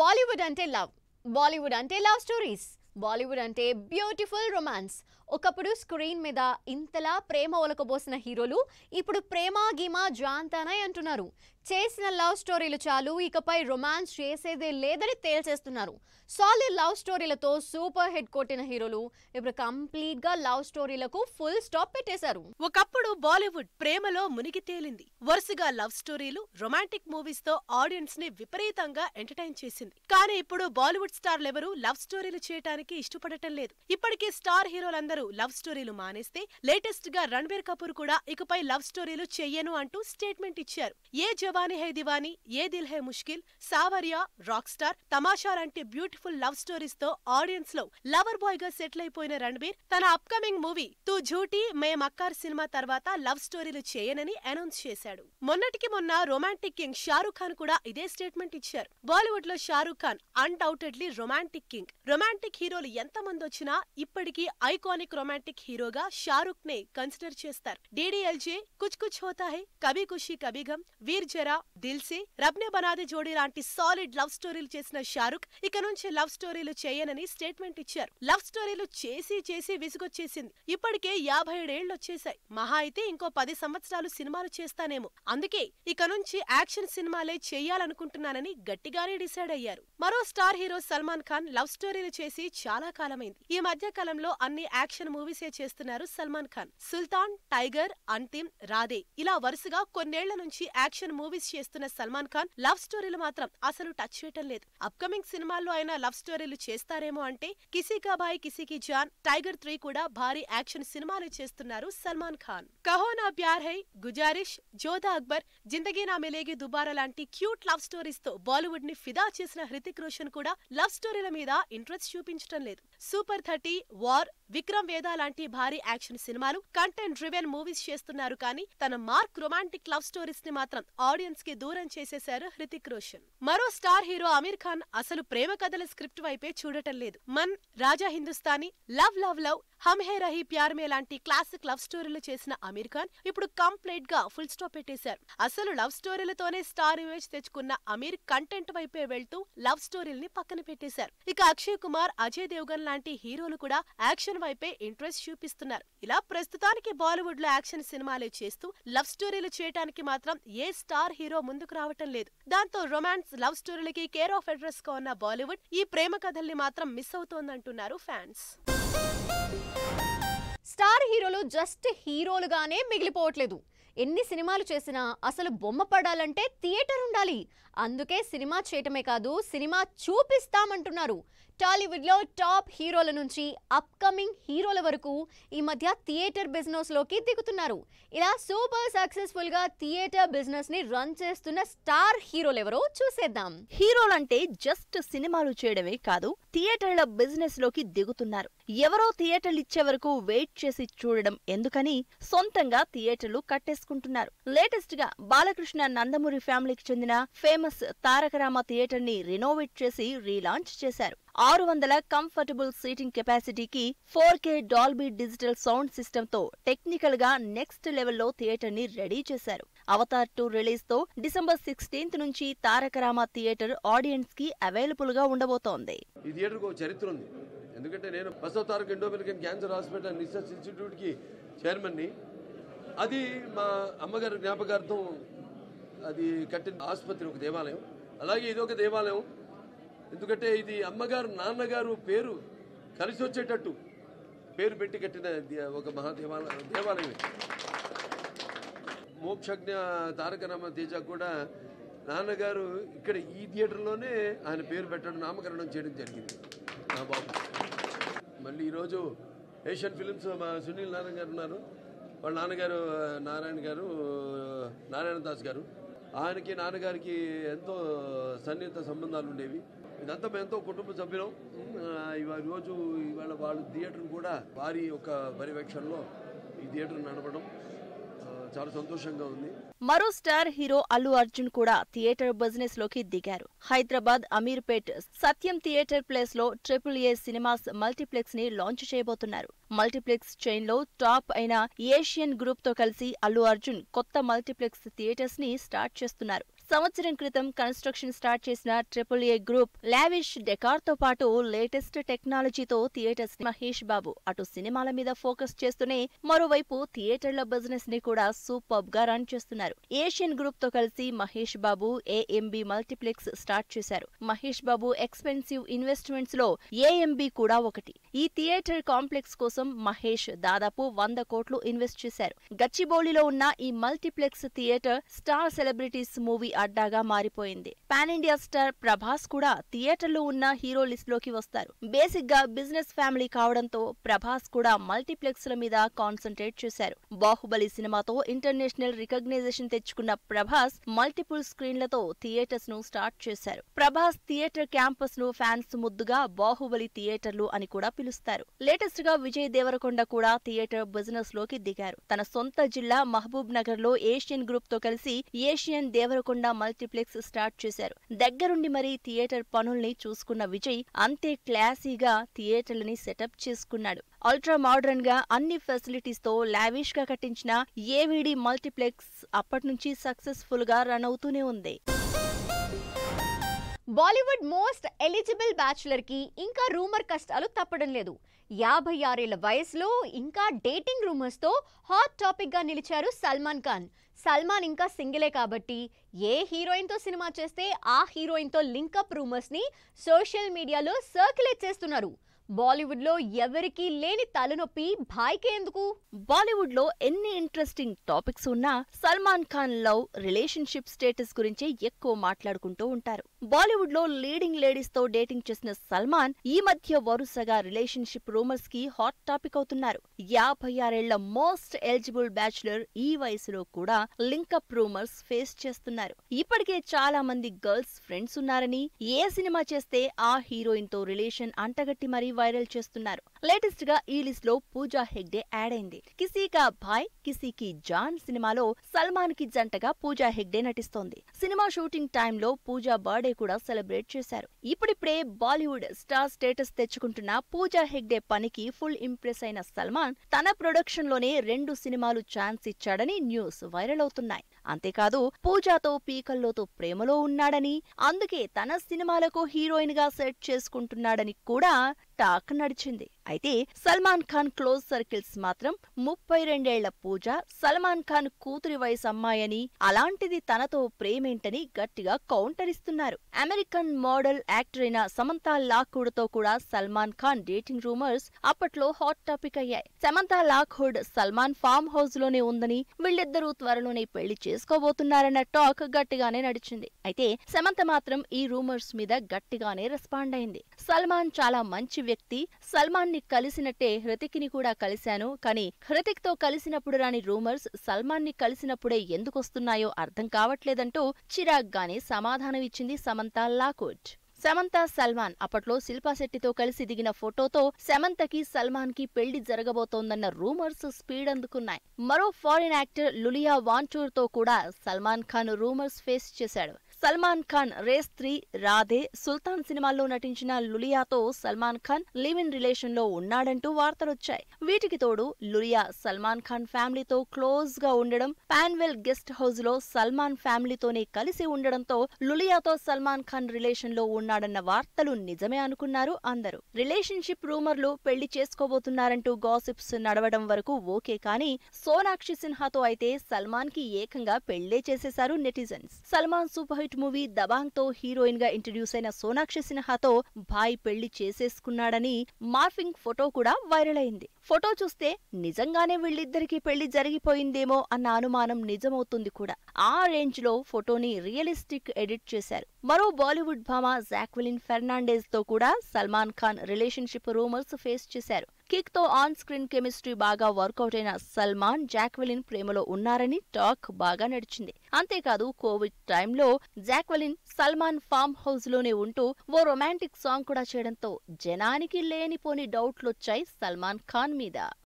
బాలీవుడ్ అంటే లవ్ బాలీవుడ్ అంటే love stories Bollywood అంటే బ్యూటిఫుల్ రొమాన్స్ ఒకప్పుడు స్క్రీన్ మీద ఇంతలా ప్రేమ ఒలకబోసిన హీరోలు ఇప్పుడు ప్రేమ గీమా జాంతానై అంటున్నారు చేసిన లవ్ స్టోరీలు చాలు ఇకపై రొమాన్స్ చేసేదే లేదని తేల్చేస్తున్నారు సాలిడ్ లవ్ స్టోరీలతో సూపర్ హిట్ కొట్టిన హీరోలు ఇప్పుడు కంప్లీట్ గా లవ్ స్టోరీలకు ఫుల్ స్టాప్ పెట్టేశారు ఒకప్పుడు బాలీవుడ్ ప్రేమలో మునిగి తేలింది వరుసగా లవ్ స్టోరీలు రొమాంటిక్ మూవీస్ తో ఆడియన్స్ ని విపరీతంగా ఎంటర్టైన్ చేసింది కానీ ఇప్పుడు బాలీవుడ్ స్టార్లు ఎవరు లవ్ స్టోరీలు చేయడానికి ఇష్టపడటం లేదు ఇప్పటికే స్టార్ హీరోలందరూ అందరూ లవ్ స్టోరీలు మానేస్తే లేటెస్ట్ గా రణ్బీర్ కపూర్ కూడా ఇకపై లవ్ స్టోరీలు చెయ్యను అంటూ స్టేట్మెంట్ ఇచ్చారు ఏ జవానీ హై దివానీ ఏ దిల్ హై ముష్కిల్ సావర్యా రాక్ స్టార్ తమాషా లాంటి బ్యూటిఫుల్ లవ్ స్టోరీస్ తో ఆడియన్స్ లో లవర్ బాయ్ గా సెటిల్ అయిపోయిన రణ్బీర్ తన అప్కమింగ్ మూవీ తూ ఝూటీ మే మక్కార్ సినిమా తర్వాత లవ్ స్టోరీలు చేయనని అనౌన్స్ చేశాడు మొన్నటికి మొన్న రొమాంటిక్ కింగ్ షారూఖ్ ఖాన్ కూడా ఇదే స్టేట్మెంట్ ఇచ్చారు బాలీవుడ్ లో Shahrukh Khan undoubtedly romantic king romantic హీరోలు ఎంత మంది వచ్చినా ఇప్పటికీ ఐకానిక్ మ్యాజిక్ రొమాంటిక్ హీరోగా షారుఖ్ నే కన్సిడర్ చేస్తారు డీడీఎల్జే కుచ్ కుచ్ హోతా హై కభీ ఖుషి కభీ గమ్ వీర్ జరా సే రబ్నే బనాది జోడీ లాంటి సాలిడ్ లవ్ స్టోరీలు చేసిన షారుఖ్ ఇక నుంచి లవ్ స్టోరీలు చేయనని స్టేట్మెంట్ ఇచ్చారు లవ్ స్టోరీలు చేసి చేసి విసుగొచ్చేసింది ఇప్పటికే యాభై ఏడేళ్లు వచ్చేశాయి మహా అయితే ఇంకో పది సంవత్సరాలు సినిమాలు చేస్తానేమో అందుకే ఇక నుంచి యాక్షన్ సినిమాలే చేయాలనుకుంటున్నానని గట్టిగానే డిసైడ్ అయ్యారు మరో star hero Salman Khan love స్టోరీలు చేసి చాలా కాలమైంది ఈ మధ్య కాలంలో అన్ని యాక్షన్ యాక్షన్ మూవీసే చేస్తున్నారు సల్మాన్ ఖాన్ సుల్తాన్ టైగర్ అంతిమ్ రాధే ఇలా వరుసగా కొన్నేళ్ల నుంచి యాక్షన్ మూవీస్ చేస్తున్న సల్మాన్ ఖాన్ లవ్ స్టోరీలు మాత్రం అసలు టచ్ చేయటం లేదు అప్కమింగ్ సినిమాల్లో ఆయన లవ్ స్టోరీలు చేస్తారేమో అంటే కిసీ కా భాయ్ కిసీ కి జాన్ టైగర్ త్రీ కూడా భారీ యాక్షన్ సినిమాలు చేస్తున్నారు సల్మాన్ ఖాన్ కహో నా ప్యార్ హై గుజారిష్ జోధా అక్బర్ జిందగీ నా మిలేగి దుబారా లాంటి క్యూట్ లవ్ స్టోరీస్ తో బాలీవుడ్ ని ఫిదా చేసిన హృతిక్ రోషన్ కూడా లవ్ స్టోరీల మీద ఇంట్రెస్ట్ చూపించడం లేదు సూపర్ థర్టీ వార్ విక్రమ్ వేద లాంటి భారీ యాక్షన్ సినిమాలు కంటెంట్ డ్రివెన్ మూవీస్ చేస్తున్నారు కానీ తన మార్క్ రొమాంటిక్ లవ్ స్టోరీస్ ని మాత్రం ఆడియన్స్ కి దూరం చేసేశారు హృతిక్ రోషన్ మరో స్టార్ హీరో అమీర్ ఖాన్ అసలు ప్రేమ కథల స్క్రిప్ట్ వైపే చూడటం లేదు Mann Raja Hindustani love love love Hum Hai Rahi Pyaar Mein లాంటి క్లాసిక్ లవ్ స్టోరీలు చేసిన అమీర్ ఖాన్ ఇప్పుడు కంప్లీట్ గా ఫుల్ స్టాప్ పెట్టేశారు అసలు లవ్ స్టోరీలతోనే స్టార్ ఇమేజ్ తెచ్చుకున్న అమీర్ కంటెంట్ వైపే వెళ్తూ లవ్ స్టోరీల్ని పక్కన పెట్టేశారు ఇక అక్షయ్ కుమార్ అజయ్ దేవ్గన్ లాంటి హీరోలు కూడా యాక్షన్ వైపే ఇంట్రెస్ట్ చూపిస్తున్నారు ఇలా ప్రస్తుతానికి బాలీవుడ్ లో యాక్షన్ సినిమాలే చేస్తూ లవ్ స్టోరీలు చేయడానికి మాత్రం ఏ స్టార్ హీరో ముందుకు రావటం లేదు దాంతో రొమాన్స్ లవ్ స్టోరీలకి కేర్ ఆఫ్ అడ్రస్ గా ఉన్న బాలీవుడ్ ఈ ప్రేమ కథల్ని మాత్రం మిస్ అవుతోందంటున్నారు ఫ్యాన్స్ స్టార్ హీరోలు జస్ట్ హీరోలుగానే మిగిలిపోవట్లేదు ఎన్ని సినిమాలు చేసినా అసలు బొమ్మ పడాలంటే థియేటర్ ఉండాలి అందుకే సినిమా చేయటమే కాదు సినిమా చూపిస్తామంటున్నారు టాలీవుడ్లో టాప్ హీరోల నుంచి అప్కమింగ్ హీరోల వరకు ఈ మధ్య థియేటర్ బిజినెస్లోకి దిగుతున్నారు ఇలా సూపర్ సక్సెస్ఫుల్గా థియేటర్ బిజినెస్ని రన్ చేస్తున్న స్టార్ హీరోలు ఎవరో చూసేద్దాం హీరోలంటే జస్ట్ సినిమాలు చేయడమే కాదు థియేటర్ల బిజినెస్లోకి దిగుతున్నారు ఎవరో థియేటర్లు ఇచ్చే వరకు వెయిట్ చేసి చూడడం ఎందుకని సొంతంగా థియేటర్లు కట్టేసుకుంటున్నారు లేటెస్ట్గా బాలకృష్ణ నందమూరి ఫ్యామిలీకి చెందిన ఫేమస్ ఫేమస్ థియేటర్ ని రినోవేట్ చేసి రీలాంచ్ చేశారు ఆరు వందల కంఫర్టబుల్ సీటింగ్ కెపాసిటీకి four K Dolby digital sound తో టెక్నికల్ గా నెక్స్ట్ లెవెల్లో థియేటర్ ని రెడీ చేశారు అవతార్ టూ రిలీజ్ తో డిసెంబర్ సిక్స్టీన్త్ నుంచి తారకరామ థియేటర్ ఆడియన్స్ కి అవైలబుల్ గా ఉండబోతోంది ఈ థియేటర్ చరిత్ర ఉంది ఎందుకంటే నేను క్యాన్సర్ హాస్పిటల్ రీసెర్చ్ ఇన్స్టిట్యూట్ కి చైర్మన్ ని అది మా అమ్మగారి జ్ఞాపకార్థం అది కట్టిన ఆసుపత్రి ఒక దేవాలయం అలాగే ఇది ఒక దేవాలయం ఎందుకంటే ఇది అమ్మగారు నాన్నగారు పేరు కలిసి వచ్చేటట్టు పేరు పెట్టి కట్టిన ఒక మహాదేవాలయం దేవాలయం మోక్షజ్ఞ రామ తేజ కూడా నాన్నగారు ఇక్కడ ఈ థియేటర్లోనే ఆయన పేరు పెట్టడం నామకరణం చేయడం జరిగింది నా బాబు మళ్ళీ ఈరోజు ఏషియన్ ఫిలిమ్స్ మా సునీల్ నారాయణ గారు ఉన్నారు వాళ్ళ నాన్నగారు నారాయణ గారు నారాయణ దాస్ గారు ఆయనకి నాన్నగారికి ఎంతో సన్నిహిత సంబంధాలు ఉండేవి ఇదంతా ఎంతో కుటుంబ సభ్యులం ఇవాళ రోజు ఇవాళ వాళ్ళు థియేటర్ కూడా వారి యొక్క పర్యవేక్షణలో ఈ థియేటర్ నడపడం చాలా సంతోషంగా ఉంది మరో స్టార్ హీరో అల్లు అర్జున్ కూడా థియేటర్ బిజినెస్ లోకి దిగారు హైదరాబాద్ అమీర్పేట్ సత్యం థియేటర్ ప్లేస్ లో ట్రిపుల్ ఏ సినిమాస్ మల్టీప్లెక్స్ ని లాంచ్ చేయబోతున్నారు మల్టీప్లెక్స్ చైన్ లో టాప్ అయిన ఏషియన్ గ్రూప్ తో కలిసి అల్లు అర్జున్ కొత్త మల్టీప్లెక్స్ థియేటర్స్ ని స్టార్ట్ చేస్తున్నారు సంవత్సరం క్రితం కన్స్ట్రక్షన్ స్టార్ట్ చేసిన triple A group lavish decor తో పాటు లేటెస్ట్ టెక్నాలజీతో థియేటర్స్ మహేష్ బాబు అటు సినిమాల మీద ఫోకస్ చేస్తూనే మరోవైపు థియేటర్ల బిజినెస్ ని కూడా సూపర్ గా రన్ చేస్తున్నారు ఏషియన్ గ్రూప్ తో కలిసి Mahesh Babu AMB multiplex start చేశారు మహేష్ బాబు ఎక్స్పెన్సివ్ ఇన్వెస్ట్మెంట్స్ లో ఏఎంబి కూడా ఒకటి ఈ థియేటర్ కాంప్లెక్స్ కోసం మహేష్ దాదాపు వంద కోట్లు ఇన్వెస్ట్ చేశారు గచ్చిబౌలిలో ఉన్న ఈ multiplex theatre star celebrities movie అడ్డాగా మారిపోయింది పాన్ ఇండియా స్టార్ ప్రభాస్ కూడా థియేటర్లో ఉన్న హీరో లిస్ట్ లోకి వస్తారు బేసిక్ గా బిజినెస్ ఫ్యామిలీ కావడంతో ప్రభాస్ కూడా మల్టీప్లెక్స్ ల మీద కాన్సన్ట్రేట్ చేశారు బాహుబలి సినిమాతో ఇంటర్నేషనల్ రికగ్నైజేషన్ తెచ్చుకున్న ప్రభాస్ మల్టిపుల్ స్క్రీన్లతో థియేటర్స్ ను స్టార్ట్ చేశారు ప్రభాస్ థియేటర్ క్యాంపస్ ను ఫ్యాన్స్ ముద్దుగా బాహుబలి థియేటర్లు అని కూడా పిలుస్తారు లేటెస్ట్ గా విజయ్ దేవరకొండ కూడా థియేటర్ బిజినెస్ లోకి దిగారు తన సొంత జిల్లా మహబూబ్ నగర్ లో ఏషియన్ గ్రూప్ తో కలిసి ఏషియన్ దేవరకొండ కూడా మల్టీప్లెక్స్ స్టార్ట్ చేశారు దగ్గరుండి మరీ థియేటర్ పనుల్ని చూసుకున్న విజయ్ అంతే క్లాసీగా థియేటర్లని సెటప్ చేసుకున్నాడు అల్ట్రా మోడర్న్ గా అన్ని ఫెసిలిటీస్ తో లావిష్ గా కట్టించిన ఏవిడి మల్టీప్లెక్స్ అప్పటి నుంచి సక్సెస్ఫుల్ గా రన్ అవుతూనే ఉంది బాలీవుడ్ మోస్ట్ ఎలిజిబుల్ బ్యాచులర్ కి ఇంకా రూమర్ కష్టాలు తప్పడం లేదు యాభై ఆరేళ్ల వయసులో ఇంకా డేటింగ్ రూమర్స్ తో హాట్ టాపిక్ గా నిలిచారు సల్మాన్ ఖాన్ సల్మాన్ ఇంకా సింగిలే కాబట్టి ఏ హీరోయిన్తో సినిమా చేస్తే ఆ హీరోయిన్తో లింకప్ రూమర్స్ని సోషల్ మీడియాలో సర్క్యులేట్ చేస్తున్నారు బాలీవుడ్ లో ఎవరికీ లేని తలనొప్పి భాయ్కే ఎందుకు బాలీవుడ్ లో ఎన్ని ఇంట్రెస్టింగ్ టాపిక్స్ ఉన్నా Salman Khan love relationship status గురించే ఎక్కువ మాట్లాడుకుంటూ ఉంటారు బాలీవుడ్ లో లీడింగ్ లేడీస్ తో డేటింగ్ చేసిన సల్మాన్ ఈ మధ్య వరుసగా రిలేషన్షిప్ రూమర్స్ కి హాట్ టాపిక్ అవుతున్నారు యాభై ఆరేళ్ల మోస్ట్ ఎలిజిబుల్ బ్యాచులర్ ఈ వయసులో కూడా లింకప్ రూమర్స్ ఫేస్ చేస్తున్నారు ఇప్పటికే చాలా మంది గర్ల్స్ ఫ్రెండ్స్ ఉన్నారని ఏ సినిమా చేస్తే ఆ హీరోయిన్ తో రిలేషన్ అంటగట్టి మరీ వైరల్ చేస్తున్నారు లేటెస్ట్ గా ఈ లిస్ట్ లో పూజా హెగ్డే యాడ్ అయింది కిసీకా భాయ్ కిసీకి జాన్ సినిమాలో సల్మాన్ కి జంటగా పూజా హెగ్డే నటిస్తోంది సినిమా షూటింగ్ టైంలో పూజా బర్త్డే కూడా సెలబ్రేట్ చేశారు ఇప్పుడిప్పుడే బాలీవుడ్ స్టార్ స్టేటస్ తెచ్చుకుంటున్న పూజా హెగ్డే పనికి ఫుల్ ఇంప్రెస్ అయిన సల్మాన్ తన ప్రొడక్షన్ లోనే రెండు సినిమాలు ఛాన్స్ ఇచ్చాడని న్యూస్ వైరల్ అవుతున్నాయి అంతేకాదు పూజాతో పీకల్లోతో ప్రేమలో ఉన్నాడని అందుకే తన సినిమాలకు హీరోయిన్ గా సెట్ చేసుకుంటున్నాడని కూడా టాక్ నడిచింది అయితే సల్మాన్ ఖాన్ క్లోజ్ సర్కిల్స్ మాత్రం ముప్పై రెండేళ్ల పూజ సల్మాన్ ఖాన్ కూతురి వయసు అమ్మాయని అలాంటిది తనతో ప్రేమేంటని గట్టిగా కౌంటర్ ఇస్తున్నారు అమెరికన్ మోడల్ యాక్టర్ అయిన సమంతా లాక్వుడ్ తో కూడా సల్మాన్ ఖాన్ డేటింగ్ రూమర్స్ అప్పట్లో హాట్ టాపిక్ అయ్యాయి Samantha Lockwood Salman farm house లోనే ఉందని వీళ్ళిద్దరూ త్వరలోనే పెళ్లి చేసుకోబోతున్నారన్న టాక్ గట్టిగానే నడిచింది అయితే సమంత మాత్రం ఈ రూమర్స్ మీద గట్టిగానే రెస్పాండ్ అయింది సల్మాన్ చాలా మంచి వ్యక్తి సల్మాన్ ని ని కలిసినట్టే హృతిక్ని కూడా కలిశాను కానీ హృతిక్తో కలిసినప్పుడు రాని రూమర్స్ సల్మాన్ని కలిసినప్పుడే ఎందుకొస్తున్నాయో అర్థం కావట్లేదంటూ చిరాగ్గానే సమాధానమిచ్చింది సమంత లాకోట్ సమంత సల్మాన్ అప్పట్లో శిల్పాశెట్టితో కలిసి దిగిన ఫోటోతో సమంతకి సల్మాన్ కి పెళ్లి జరగబోతోందన్న రూమర్స్ స్పీడ్ అందుకున్నాయి మరో ఫారిన్ యాక్టర్ లులియా వాంచూర్ తో కూడా సల్మాన్ ఖాన్ రూమర్స్ ఫేస్ చేశాడు సల్మాన్ ఖాన్ రేస్ త్రీ రాధే సుల్తాన్ సినిమాల్లో నటించిన లులియాతో Salman Khan live in relation లో ఉన్నాడంటూ వార్తలొచ్చాయి వీటికి తోడు లులియా సల్మాన్ ఖాన్ ఫ్యామిలీతో క్లోజ్ గా ఉండడం పాన్వెల్ గెస్ట్ హౌస్ లో సల్మాన్ ఫ్యామిలీతోనే కలిసి ఉండడంతో లులియాతో సల్మాన్ ఖాన్ రిలేషన్ లో ఉన్నాడన్న వార్తలు నిజమే అనుకున్నారు అందరూ రిలేషన్షిప్ రూమర్లు పెళ్లి చేసుకోబోతున్నారంటూ గాసిప్స్ నడవడం వరకు ఓకే కానీ సోనాక్షి సిన్హాతో అయితే సల్మాన్ కి ఏకంగా పెళ్లే చేసేశారు netizens Salman super hit movie తో హీరోయిన్ గా ఇంట్రడ్యూస్ అయిన సోనాక్షి సిన్హాతో భాయ్ పెళ్లి చేసేసుకున్నాడని మార్ఫింగ్ ఫోటో కూడా వైరల్ అయింది ఫోటో చూస్తే నిజంగానే వీళ్ళిద్దరికీ పెళ్లి జరిగిపోయిందేమో అన్న అనుమానం నిజమవుతుంది కూడా ఆ రేంజ్ లో ఫోటోని రియలిస్టిక్ ఎడిట్ చేశారు మరో బాలీవుడ్ భామ జాక్వెలిన్ ఫెర్నాండేజ్ తో కూడా Salman Khan relationship rumours face చేశారు కిక్ తో ఆన్ స్క్రీన్ కెమిస్ట్రీ బాగా వర్కౌట్ అయిన సల్మాన్ జాక్వెలిన్ ప్రేమలో ఉన్నారని టాక్ బాగా నడిచింది అంతేకాదు కోవిడ్ టైంలో జాక్విలిన్ సల్మాన్ ఫామ్ హౌస్ లోనే ఉంటూ ఓ రొమాంటిక్ సాంగ్ కూడా చేయడంతో జనానికి లేనిపోని డౌట్లొచ్చాయి సల్మాన్ ఖాన్ మీద